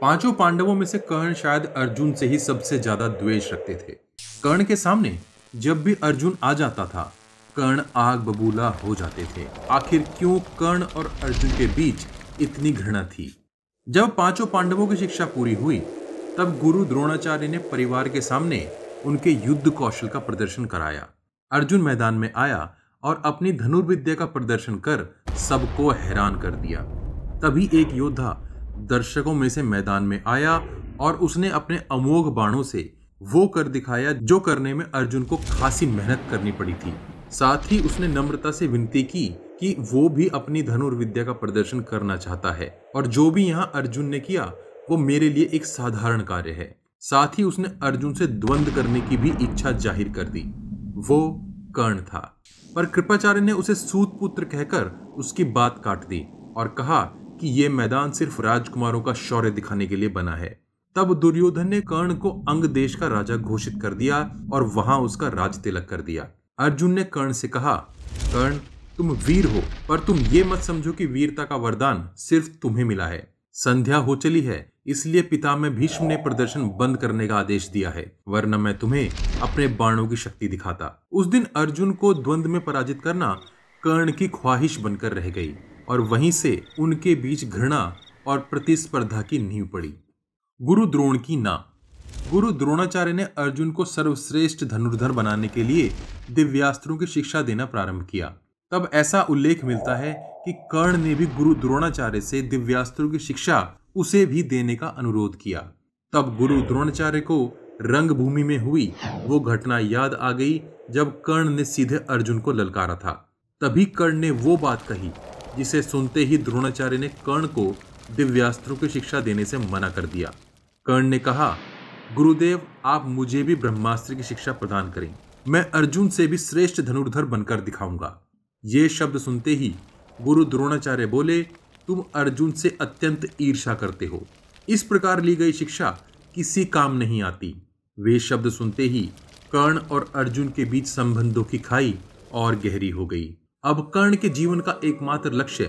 पांचों पांडवों में से कर्ण शायद अर्जुन से ही सबसे ज्यादा द्वेष रखते थे कर्ण के सामने जब भी अर्जुन आ जाता था कर्ण आग बबूला हो जाते थे आखिर क्यों कर्ण और अर्जुन के बीच इतनी घृणा थी जब पांचों पांडवों की शिक्षा पूरी हुई तब गुरु द्रोणाचार्य ने परिवार के सामने उनके युद्ध कौशल का प्रदर्शन कराया अर्जुन मैदान में आया और अपनी धनुर्विद्या का प्रदर्शन कर सबको हैरान कर दिया तभी एक योद्धा दर्शकों में से मैदान में आया और उसने अपने अमोघ बाणों से वो कर दिखाया जो करने में अर्जुन को खासी मेहनत करनी पड़ी थी साथ ही उसने नम्रता से विनती की कि वो भी अपनी धनुर्विद्या का प्रदर्शन करना चाहता है और जो भी यहाँ अर्जुन ने किया वो मेरे लिए एक साधारण कार्य है साथ ही उसने अर्जुन से द्वंद करने की भी इच्छा जाहिर कर दी वो कर्ण था पर कृपाचार्य ने उसे सूत पुत्र कहकर उसकी बात काट दी और कहा कि यह मैदान सिर्फ राजकुमारों का शौर्य दिखाने के लिए बना है तब दुर्योधन ने कर्ण को अंग देश का राजा घोषित कर दिया और वहां उसका राज तिलक कर दिया अर्जुन ने कर्ण से कहा कर्ण तुम वीर हो पर तुम ये मत समझो कि वीरता का वरदान सिर्फ तुम्हें मिला है संध्या हो चली है इसलिए पिता में भीष्म ने प्रदर्शन बंद करने का आदेश दिया है वरना मैं तुम्हें अपने बाणों की शक्ति दिखाता उस दिन अर्जुन को द्वंद में पराजित करना कर्ण की ख्वाहिश बनकर रह गई और वहीं से उनके बीच घृणा और प्रतिस्पर्धा की नींव पड़ी गुरु द्रोण की ना गुरु द्रोणाचार्य ने अर्जुन को सर्वश्रेष्ठ धनुर्धर बनाने के लिए दिव्यास्त्रों की शिक्षा देना प्रारंभ किया तब ऐसा उल्लेख मिलता है कि कर्ण ने भी गुरु द्रोणाचार्य से दिव्यास्त्रों की शिक्षा उसे भी देने का अनुरोध किया तब गुरु द्रोणाचार्य को रंगभूमि में हुई वो घटना याद आ गई जब कर्ण ने सीधे अर्जुन को ललकारा था तभी कर्ण ने वो बात कही जिसे सुनते ही द्रोणाचार्य ने कर्ण को दिव्यास्त्रों की शिक्षा देने से मना कर दिया कर्ण ने कहा गुरुदेव आप मुझे भी ब्रह्मास्त्र की शिक्षा प्रदान करें मैं अर्जुन से भी श्रेष्ठ धनुर्धर बनकर दिखाऊंगा ये शब्द सुनते ही गुरु द्रोणाचार्य बोले तुम अर्जुन से अत्यंत ईर्षा करते हो इस प्रकार ली गई शिक्षा किसी काम नहीं आती वे शब्द सुनते ही कर्ण और अर्जुन के बीच संबंधों की खाई और गहरी हो गई अब कर्ण के जीवन का एकमात्र लक्ष्य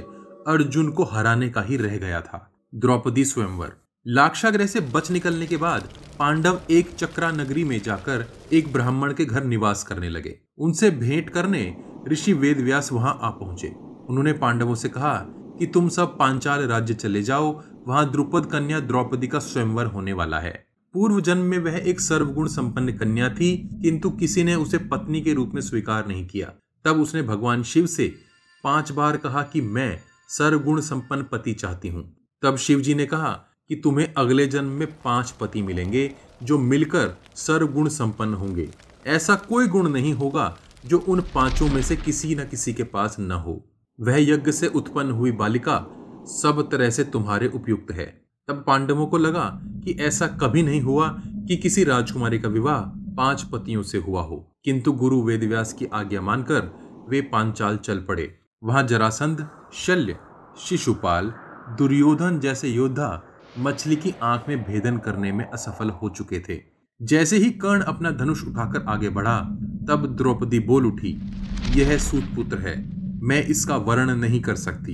अर्जुन को हराने का ही रह गया था द्रौपदी स्वयंवर लाक्षाग्रह से बच निकलने के बाद पांडव एक चक्रा नगरी में जाकर एक ब्राह्मण के घर निवास करने लगे उनसे भेंट करने ऋषि वेद व्यास वहां आ पहुंचे उन्होंने पांडवों से कहा कि तुम सब पांचाल राज्य चले जाओ वहां द्रुपद कन्या द्रौपदी का स्वयंवर होने वाला है पूर्व जन्म में वह एक सर्वगुण संपन्न कन्या थी किंतु किसी ने उसे पत्नी के रूप में स्वीकार नहीं किया तब उसने भगवान शिव से पांच बार कहा कि मैं सर्वगुण संपन्न पति चाहती हूँ तब शिव जी ने कहा कि तुम्हें अगले जन्म में पांच पति मिलेंगे जो मिलकर सर्वगुण संपन्न होंगे ऐसा कोई गुण नहीं होगा जो उन पांचों में से किसी न किसी के पास न हो वह यज्ञ से उत्पन्न हुई बालिका सब तरह से तुम्हारे उपयुक्त है तब पांडवों को लगा कि ऐसा कभी नहीं हुआ कि किसी राजकुमारी का विवाह पांच पतियों से हुआ हो किंतु गुरु वेदव्यास की आज्ञा मानकर वे पांचाल चल पड़े वहां जरासंध शल्य शिशुपाल दुर्योधन जैसे योद्धा मछली की आंख में भेदन करने में असफल हो चुके थे जैसे ही कर्ण अपना धनुष उठाकर आगे बढ़ा तब द्रौपदी बोल उठी यह सूतपुत्र है मैं इसका वर्ण नहीं कर सकती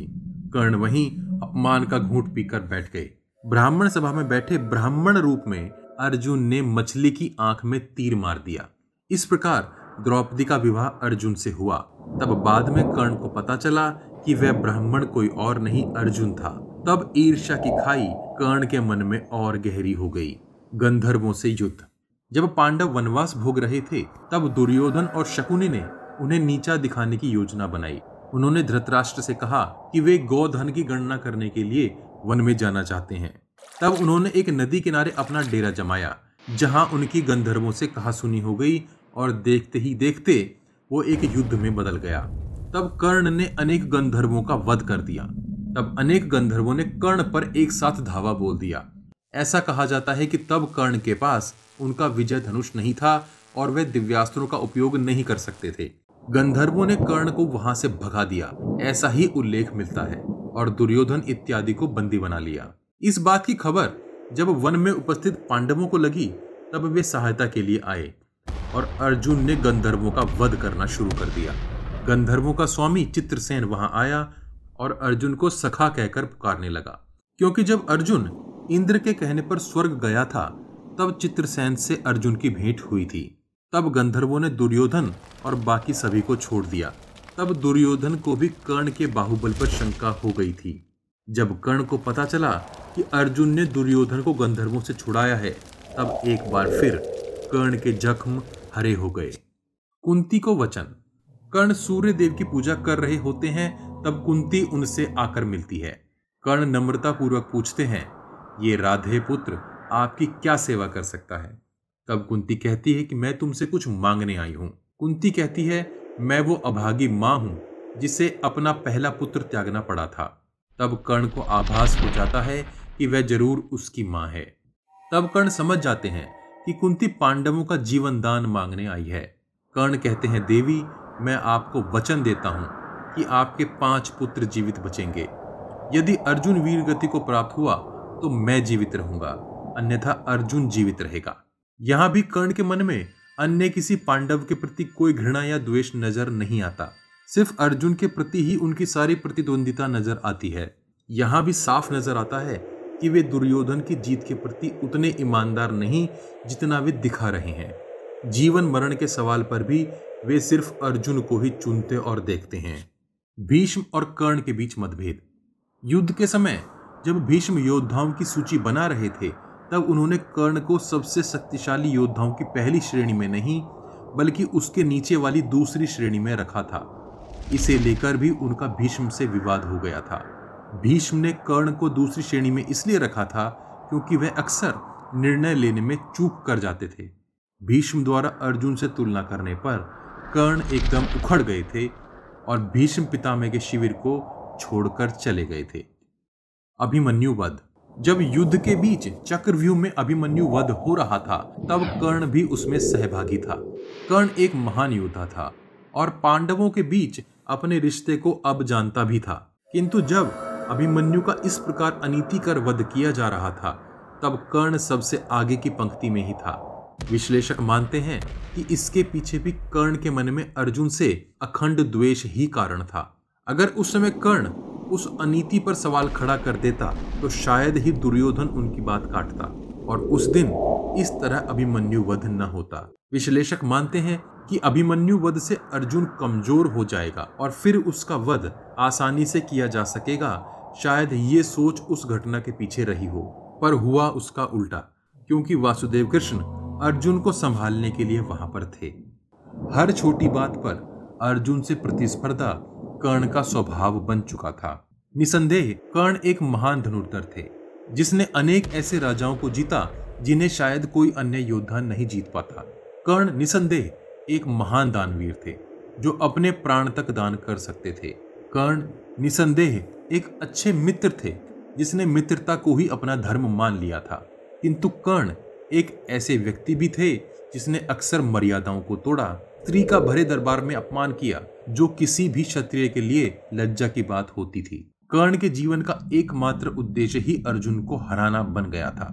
कर्ण वहीं अपमान का घूट पीकर बैठ गए ब्राह्मण सभा में बैठे ब्राह्मण रूप में अर्जुन ने मछली की आंख में तीर मार दिया इस प्रकार द्रौपदी का विवाह अर्जुन से हुआ तब बाद में कर्ण को पता चला कि वह ब्राह्मण कोई और नहीं अर्जुन था तब ईर्ष्या की खाई कर्ण के मन में और गहरी हो गई गंधर्वों से युद्ध जब पांडव वनवास भोग रहे थे तब दुर्योधन और शकुनी ने उन्हें नीचा दिखाने की योजना बनाई उन्होंने धृतराष्ट्र से कहा कि वे गौधन की गणना करने के लिए वन में जाना चाहते हैं तब उन्होंने एक नदी किनारे अपना डेरा जमाया जहां उनकी गंधर्वों से कहा सुनी हो गई और देखते ही देखते वो एक युद्ध में बदल गया तब कर्ण ने अनेक गंधर्वों का वध कर दिया तब अनेक गंधर्वों ने कर्ण पर एक साथ धावा बोल दिया ऐसा कहा जाता है कि तब कर्ण के पास उनका विजय धनुष नहीं था और वे दिव्यास्त्रों का उपयोग नहीं कर सकते थे गंधर्वों ने कर्ण को वहां से भगा दिया ऐसा ही उल्लेख मिलता है और दुर्योधन इत्यादि को बंदी बना लिया इस बात की खबर जब वन में उपस्थित पांडवों को लगी तब वे सहायता के लिए आए और अर्जुन ने गंधर्वों का वध करना शुरू कर दिया गंधर्वों का स्वामी चित्रसेन वहां आया और अर्जुन को सखा कहकर पुकारने लगा क्योंकि जब अर्जुन इंद्र के कहने पर स्वर्ग गया था तब चित्रसेन से अर्जुन की भेंट हुई थी तब गंधर्वों ने दुर्योधन और बाकी सभी को छोड़ दिया तब दुर्योधन को भी कर्ण के बाहुबल पर शंका हो गई थी जब कर्ण को पता चला कि अर्जुन ने दुर्योधन को गंधर्वों से छुड़ाया है तब एक बार फिर कर्ण के जख्म हरे हो गए कुंती को वचन कर्ण सूर्य देव की पूजा कर रहे होते हैं तब कुंती उनसे आकर मिलती है कर्ण नम्रता पूर्वक पूछते हैं ये राधे पुत्र आपकी क्या सेवा कर सकता है तब कुंती कहती है कि मैं तुमसे कुछ मांगने आई हूं कुंती कहती है मैं वो अभागी मां हूं जिसे अपना पहला पुत्र त्यागना पड़ा था तब कर्ण को आभास हो जाता है कि वह जरूर उसकी माँ है तब कर्ण समझ जाते हैं कि कुंती पांडवों का जीवन दान मांगने आई है कर्ण कहते हैं देवी मैं आपको वचन देता हूँ कि आपके पांच पुत्र जीवित बचेंगे यदि अर्जुन वीर गति को प्राप्त हुआ तो मैं जीवित रहूंगा अन्यथा अर्जुन जीवित रहेगा यहाँ भी कर्ण के मन में अन्य किसी पांडव के प्रति कोई घृणा या द्वेष नजर नहीं आता सिर्फ अर्जुन के प्रति ही उनकी सारी प्रतिद्वंदिता नजर आती है यहां भी साफ नजर आता है कि वे दुर्योधन की जीत के प्रति उतने ईमानदार नहीं जितना वे दिखा रहे हैं जीवन मरण के सवाल पर भी वे सिर्फ अर्जुन को ही चुनते और देखते हैं भीष्म और कर्ण के बीच मतभेद युद्ध के समय जब भीष्म योद्धाओं की सूची बना रहे थे तब उन्होंने कर्ण को सबसे शक्तिशाली योद्धाओं की पहली श्रेणी में नहीं बल्कि उसके नीचे वाली दूसरी श्रेणी में रखा था इसे लेकर भी उनका भीष्म से विवाद हो गया था भीष्म ने कर्ण को दूसरी श्रेणी में इसलिए रखा था क्योंकि वह अक्सर निर्णय लेने में चूक कर जाते थे भीष्म द्वारा अर्जुन से तुलना करने पर कर्ण एकदम उखड़ गए थे और भीष्म पितामह के शिविर को छोड़कर चले गए थे अभिमन्यु वध जब युद्ध के बीच चक्रव्यूह में अभिमन्यु वध हो रहा था तब कर्ण भी उसमें सहभागी था कर्ण एक महान योद्धा था और पांडवों के बीच अपने रिश्ते को अब जानता भी था किंतु जब अभिमन्यु का इस प्रकार अनिति कर वध किया जा रहा था तब कर्ण सबसे आगे की पंक्ति में ही था विश्लेषक मानते हैं कि इसके पीछे भी कर्ण के मन में अर्जुन से अखंड द्वेष ही कारण था अगर उस समय कर्ण उस अनिति पर सवाल खड़ा कर देता तो शायद ही दुर्योधन उनकी बात काटता और उस दिन इस तरह अभिमन्यु वध न होता विश्लेषक मानते हैं कि अभिमन्यु वध से अर्जुन कमजोर हो जाएगा और फिर उसका वध आसानी से किया जा सकेगा शायद ये सोच उस घटना के पीछे रही हो पर हुआ उसका उल्टा क्योंकि वासुदेव कृष्ण अर्जुन को संभालने के लिए वहां पर थे हर छोटी बात पर अर्जुन से प्रतिस्पर्धा कर्ण का स्वभाव बन चुका था निसंदेह कर्ण एक महान धनुर्धर थे जिसने अनेक ऐसे राजाओं को जीता जिन्हें शायद कोई अन्य योद्धा नहीं जीत पाता कर्ण निसंदेह एक महान दानवीर थे जो अपने प्राण तक दान कर सकते थे कर्ण निसंदेह एक अच्छे मित्र थे जिसने मित्रता को ही अपना धर्म मान लिया था किंतु कर्ण एक ऐसे व्यक्ति भी थे जिसने अक्सर मर्यादाओं को तोड़ा स्त्री का भरे दरबार में अपमान किया जो किसी भी क्षत्रिय के लिए लज्जा की बात होती थी कर्ण के जीवन का एकमात्र उद्देश्य ही अर्जुन को हराना बन गया था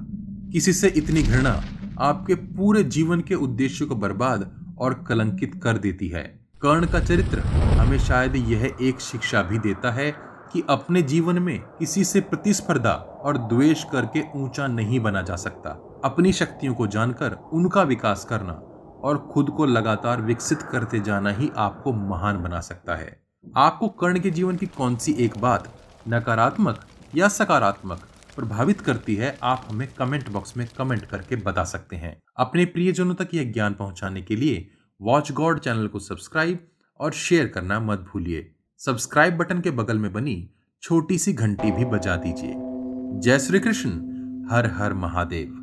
किसी से इतनी घृणा आपके पूरे जीवन के उद्देश्य को बर्बाद और कलंकित कर देती है कर्ण का चरित्र हमें शायद यह एक शिक्षा भी देता है कि अपने जीवन में किसी से प्रतिस्पर्धा और द्वेष करके ऊंचा नहीं बना जा सकता अपनी शक्तियों को जानकर उनका विकास करना और खुद को लगातार विकसित करते जाना ही आपको महान बना सकता है आपको कर्ण के जीवन की कौन सी एक बात नकारात्मक या सकारात्मक प्रभावित करती है आप हमें कमेंट बॉक्स में कमेंट करके बता सकते हैं अपने प्रियजनों तक यह ज्ञान पहुंचाने के लिए वॉच गॉड चैनल को सब्सक्राइब और शेयर करना मत भूलिए सब्सक्राइब बटन के बगल में बनी छोटी सी घंटी भी बजा दीजिए जय श्री कृष्ण हर हर महादेव